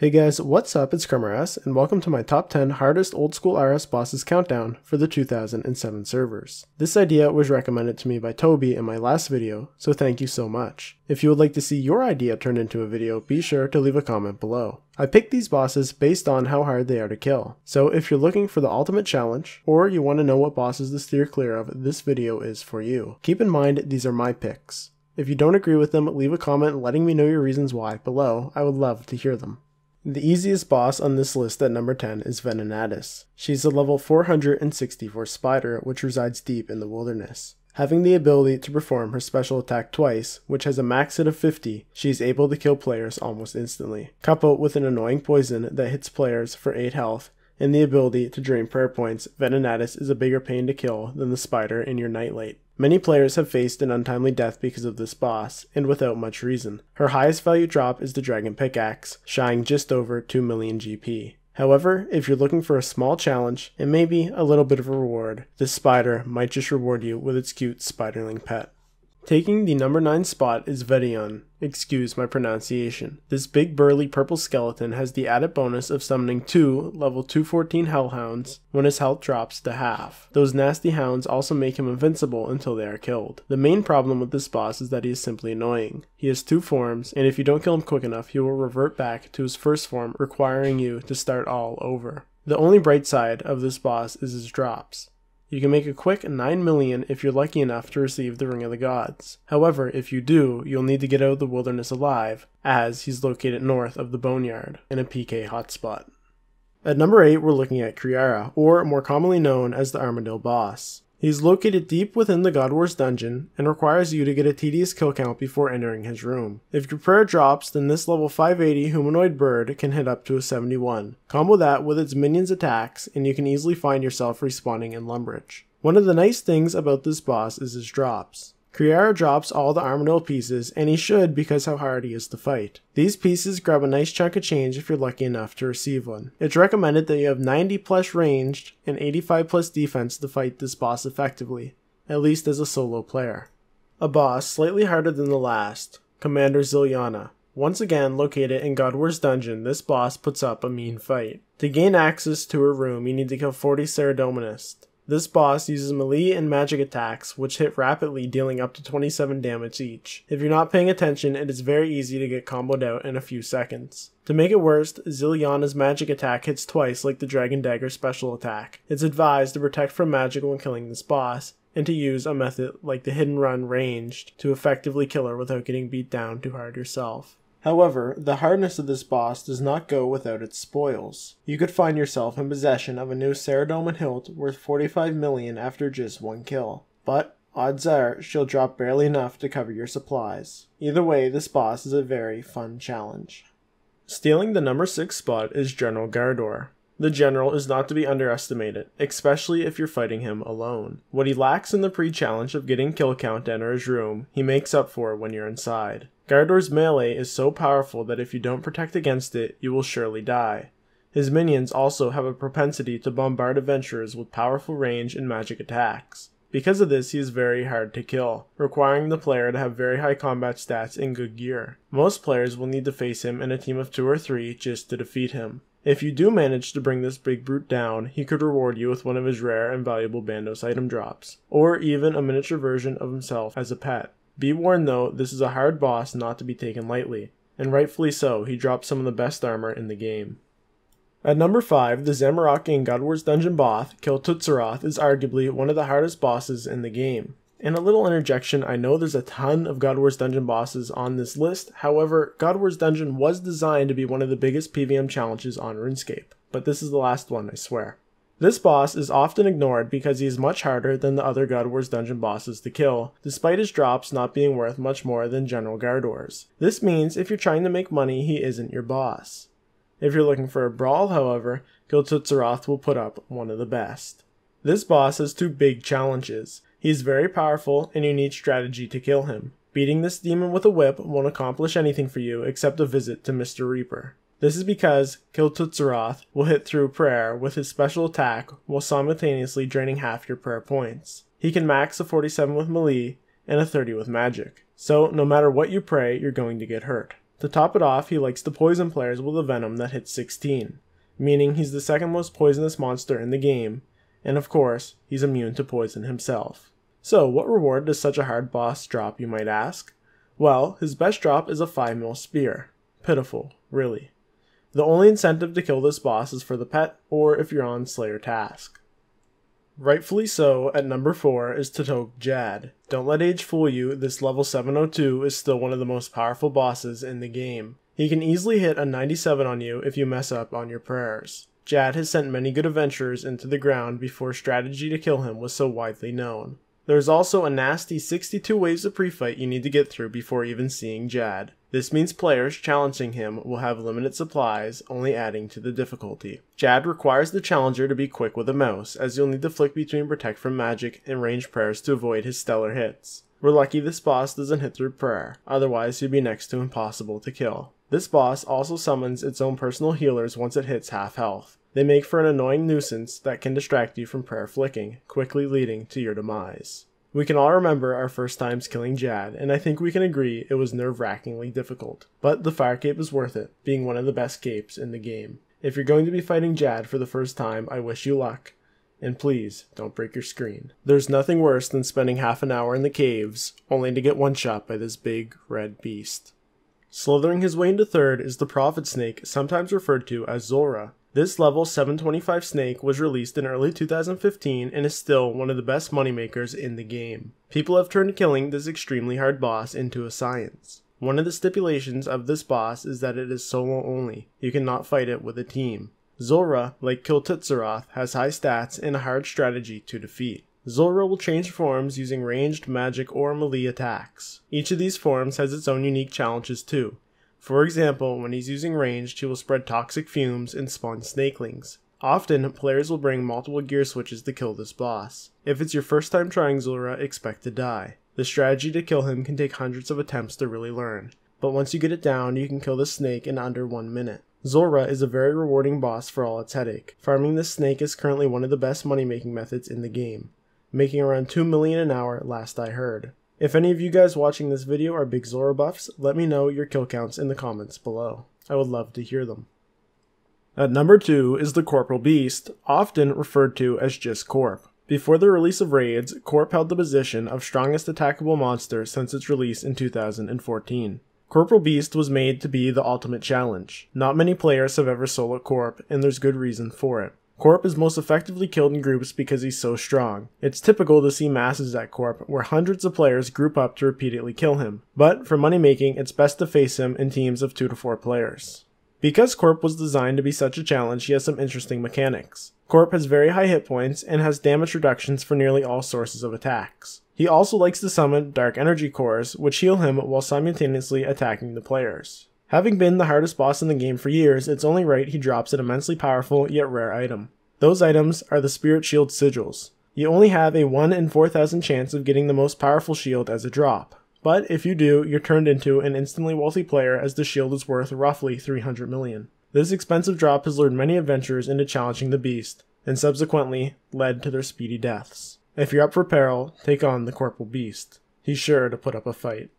Hey guys, what's up? It's Krummeras, and welcome to my top 10 hardest old school RS bosses countdown for the 2007 servers. This idea was recommended to me by Toby in my last video, so thank you so much. If you would like to see your idea turned into a video, be sure to leave a comment below. I picked these bosses based on how hard they are to kill, so if you're looking for the ultimate challenge, or you want to know what bosses to steer clear of, this video is for you. Keep in mind, these are my picks. If you don't agree with them, leave a comment letting me know your reasons why below, I would love to hear them. The easiest boss on this list at number 10 is Venonatus. She's a level 464 spider which resides deep in the wilderness. Having the ability to perform her special attack twice, which has a max hit of 50, she is able to kill players almost instantly. Coupled with an annoying poison that hits players for 8 health and the ability to drain prayer points, Venonatus is a bigger pain to kill than the spider in your nightlight. Many players have faced an untimely death because of this boss, and without much reason. Her highest value drop is the Dragon Pickaxe, shying just over 2 million GP. However, if you're looking for a small challenge and maybe a little bit of a reward, this spider might just reward you with its cute spiderling pet. Taking the number 9 spot is Vedion, excuse my pronunciation. This big burly purple skeleton has the added bonus of summoning two level 214 hellhounds when his health drops to half. Those nasty hounds also make him invincible until they are killed. The main problem with this boss is that he is simply annoying. He has two forms, and if you don't kill him quick enough, he will revert back to his first form, requiring you to start all over. The only bright side of this boss is his drops. You can make a quick 9 million if you're lucky enough to receive the Ring of the Gods. However, if you do, you'll need to get out of the wilderness alive, as he's located north of the Boneyard, in a PK hotspot. At number 8, we're looking at Criara, or more commonly known as the Armadillo Boss. He's located deep within the God Wars dungeon and requires you to get a tedious kill count before entering his room. If your prayer drops, then this level 580 humanoid bird can hit up to a 71. Combo that with its minions' attacks, and you can easily find yourself respawning in Lumbridge. One of the nice things about this boss is his drops. Kriara drops all the Armadillo pieces, and he should because how hard he is to fight. These pieces grab a nice chunk of change if you're lucky enough to receive one. It's recommended that you have 90 plus ranged and 85 plus defense to fight this boss effectively, at least as a solo player. A boss slightly harder than the last, Commander Ziliana. Once again located in Wars dungeon, this boss puts up a mean fight. To gain access to her room, you need to kill 40 Ceradominists. This boss uses melee and magic attacks, which hit rapidly dealing up to 27 damage each. If you're not paying attention, it is very easy to get comboed out in a few seconds. To make it worse, Ziliana's magic attack hits twice like the Dragon Dagger special attack. It's advised to protect from magic when killing this boss, and to use a method like the hidden run ranged to effectively kill her without getting beat down too hard yourself. However, the hardness of this boss does not go without its spoils. You could find yourself in possession of a new Ceradome hilt worth 45 million after just one kill. But, odds are, she'll drop barely enough to cover your supplies. Either way, this boss is a very fun challenge. Stealing the number 6 spot is General Gardor. The general is not to be underestimated, especially if you're fighting him alone. What he lacks in the pre-challenge of getting kill count to enter his room, he makes up for when you're inside. Gardor's melee is so powerful that if you don't protect against it, you will surely die. His minions also have a propensity to bombard adventurers with powerful range and magic attacks. Because of this, he is very hard to kill, requiring the player to have very high combat stats and good gear. Most players will need to face him in a team of 2 or 3 just to defeat him. If you do manage to bring this big brute down, he could reward you with one of his rare and valuable Bandos item drops, or even a miniature version of himself as a pet. Be warned though, this is a hard boss not to be taken lightly, and rightfully so, he drops some of the best armor in the game. At number 5, the Zamorak in God Wars Dungeon Both, Kill is arguably one of the hardest bosses in the game. And a little interjection, I know there's a ton of God Wars Dungeon bosses on this list, however, God Wars Dungeon was designed to be one of the biggest PVM challenges on RuneScape, but this is the last one, I swear. This boss is often ignored because he is much harder than the other God Wars dungeon bosses to kill, despite his drops not being worth much more than general Gardevoirs. This means if you're trying to make money, he isn't your boss. If you're looking for a brawl, however, Guild will put up one of the best. This boss has two big challenges. He is very powerful, and you need strategy to kill him. Beating this demon with a whip won't accomplish anything for you except a visit to Mr. Reaper. This is because Kil'Tutzeroth will hit through prayer with his special attack while simultaneously draining half your prayer points. He can max a 47 with melee and a 30 with magic, so no matter what you pray, you're going to get hurt. To top it off, he likes to poison players with a venom that hits 16, meaning he's the second most poisonous monster in the game, and of course, he's immune to poison himself. So, what reward does such a hard boss drop, you might ask? Well, his best drop is a 5 mil spear. Pitiful, really. The only incentive to kill this boss is for the pet, or if you're on Slayer Task. Rightfully so, at number 4 is Totok Jad. Don't let age fool you, this level 702 is still one of the most powerful bosses in the game. He can easily hit a 97 on you if you mess up on your prayers. Jad has sent many good adventurers into the ground before strategy to kill him was so widely known. There's also a nasty 62 waves of pre-fight you need to get through before even seeing Jad. This means players challenging him will have limited supplies, only adding to the difficulty. Jad requires the challenger to be quick with a mouse, as you'll need to flick between Protect from Magic and Range Prayers to avoid his stellar hits. We're lucky this boss doesn't hit through prayer, otherwise he'd be next to impossible to kill. This boss also summons its own personal healers once it hits half health. They make for an annoying nuisance that can distract you from prayer flicking, quickly leading to your demise. We can all remember our first times killing Jad, and I think we can agree it was nerve wrackingly difficult. But the fire cape is worth it, being one of the best capes in the game. If you're going to be fighting Jad for the first time, I wish you luck. And please, don't break your screen. There's nothing worse than spending half an hour in the caves, only to get one shot by this big, red beast. Slithering his way into third is the Prophet Snake, sometimes referred to as Zora. This level 725 snake was released in early 2015 and is still one of the best moneymakers in the game. People have turned killing this extremely hard boss into a science. One of the stipulations of this boss is that it is solo only, you cannot fight it with a team. Zora, like Kil'Tutzeroth, has high stats and a hard strategy to defeat. Zora will change forms using ranged, magic, or melee attacks. Each of these forms has its own unique challenges too, for example, when he's using ranged, he will spread toxic fumes and spawn snakelings. Often, players will bring multiple gear switches to kill this boss. If it's your first time trying Zora, expect to die. The strategy to kill him can take hundreds of attempts to really learn, but once you get it down, you can kill the snake in under one minute. Zora is a very rewarding boss for all its headache. Farming this snake is currently one of the best money making methods in the game, making around 2 million an hour last I heard. If any of you guys watching this video are big Zora buffs, let me know your kill counts in the comments below. I would love to hear them. At number 2 is the Corporal Beast, often referred to as just Corp. Before the release of raids, Corp held the position of strongest attackable monster since its release in 2014. Corporal Beast was made to be the ultimate challenge. Not many players have ever soloed Corp, and there's good reason for it. Corp is most effectively killed in groups because he's so strong. It's typical to see masses at Corp, where hundreds of players group up to repeatedly kill him, but for money making, it's best to face him in teams of 2 to 4 players. Because Corp was designed to be such a challenge, he has some interesting mechanics. Corp has very high hit points and has damage reductions for nearly all sources of attacks. He also likes to summon dark energy cores, which heal him while simultaneously attacking the players. Having been the hardest boss in the game for years, it's only right he drops an immensely powerful yet rare item. Those items are the Spirit Shield Sigils. You only have a 1 in 4000 chance of getting the most powerful shield as a drop, but if you do, you're turned into an instantly wealthy player as the shield is worth roughly 300 million. This expensive drop has lured many adventurers into challenging the beast, and subsequently led to their speedy deaths. If you're up for peril, take on the Corporal Beast. He's sure to put up a fight.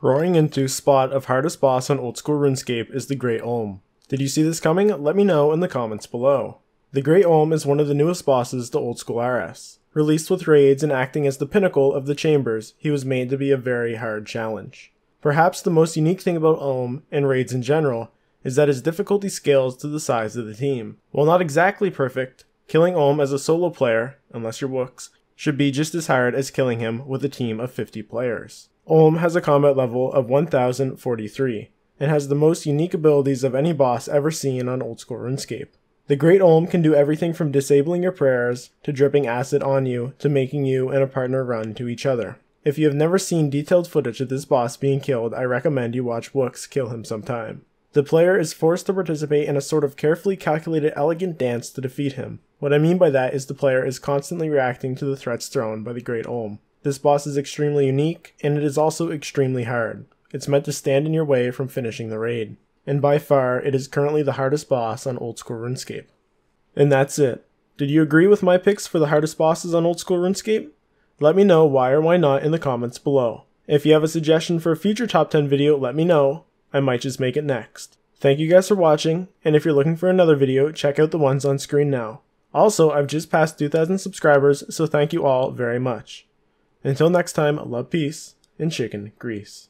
Roaring into spot of hardest boss on old school RuneScape is the Great Olm. Did you see this coming? Let me know in the comments below. The Great Olm is one of the newest bosses to old school RS. Released with raids and acting as the pinnacle of the chambers, he was made to be a very hard challenge. Perhaps the most unique thing about Ohm, and raids in general, is that his difficulty scales to the size of the team. While not exactly perfect, killing Ohm as a solo player, unless you're Wooks, should be just as hard as killing him with a team of 50 players. Ulm has a combat level of 1043 and has the most unique abilities of any boss ever seen on old school RuneScape. The Great Ulm can do everything from disabling your prayers to dripping acid on you to making you and a partner run to each other. If you have never seen detailed footage of this boss being killed, I recommend you watch Wooks kill him sometime. The player is forced to participate in a sort of carefully calculated elegant dance to defeat him. What I mean by that is the player is constantly reacting to the threats thrown by the Great Ulm. This boss is extremely unique, and it is also extremely hard. It's meant to stand in your way from finishing the raid. And by far, it is currently the hardest boss on Old School RuneScape. And that's it. Did you agree with my picks for the hardest bosses on Old School RuneScape? Let me know why or why not in the comments below. If you have a suggestion for a future top 10 video, let me know. I might just make it next. Thank you guys for watching, and if you're looking for another video, check out the ones on screen now. Also, I've just passed 2,000 subscribers, so thank you all very much. Until next time, love, peace, and chicken grease.